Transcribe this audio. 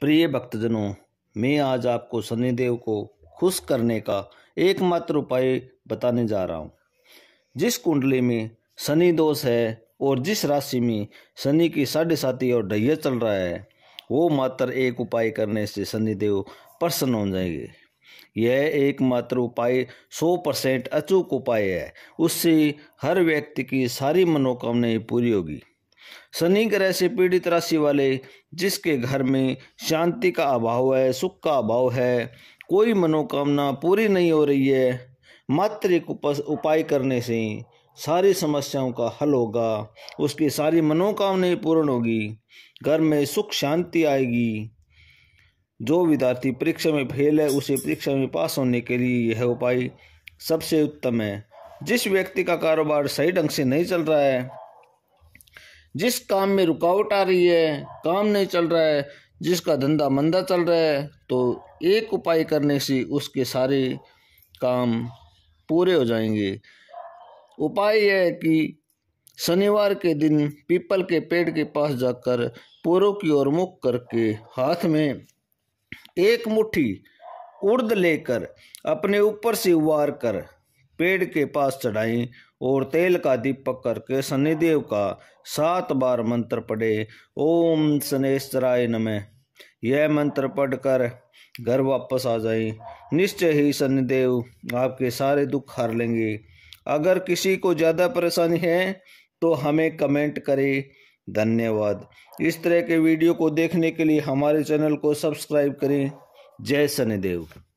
प्रिय भक्तजनों मैं आज आपको शनिदेव को खुश करने का एकमात्र उपाय बताने जा रहा हूँ जिस कुंडली में शनि दोष है और जिस राशि में शनि की साढ़े साथी और ढैया चल रहा है वो मात्र एक उपाय करने से शनिदेव प्रसन्न हो जाएंगे यह एकमात्र उपाय सौ परसेंट अचूक उपाय है उससे हर व्यक्ति की सारी मनोकामनाएं पूरी होगी शनि ग्रह से पीड़ित राशि वाले जिसके घर में शांति का अभाव है सुख का अभाव है कोई मनोकामना पूरी नहीं हो रही है मात्र एक उपाय करने से सारी समस्याओं का हल होगा उसकी सारी मनोकामनाएं पूर्ण होगी घर में सुख शांति आएगी जो विद्यार्थी परीक्षा में फेल है उसे परीक्षा में पास होने के लिए यह उपाय सबसे उत्तम है जिस व्यक्ति का कारोबार सही ढंग से नहीं चल रहा है जिस काम में रुकावट आ रही है काम नहीं चल रहा है जिसका धंधा मंदा चल रहा है तो एक उपाय करने से उसके सारे काम पूरे हो जाएंगे उपाय यह है कि शनिवार के दिन पीपल के पेड़ के पास जाकर पूर्व की ओर मुख करके हाथ में एक मुट्ठी उर्द लेकर अपने ऊपर से उबार कर पेड़ के पास चढ़ाई और तेल का दीपक करके शनिदेव का सात बार मंत्र पढ़े ओम शनेश्वराय नमः यह मंत्र पढ़कर घर वापस आ जाए निश्चय ही शनिदेव आपके सारे दुख हार लेंगे अगर किसी को ज़्यादा परेशानी है तो हमें कमेंट करें धन्यवाद इस तरह के वीडियो को देखने के लिए हमारे चैनल को सब्सक्राइब करें जय शनिदेव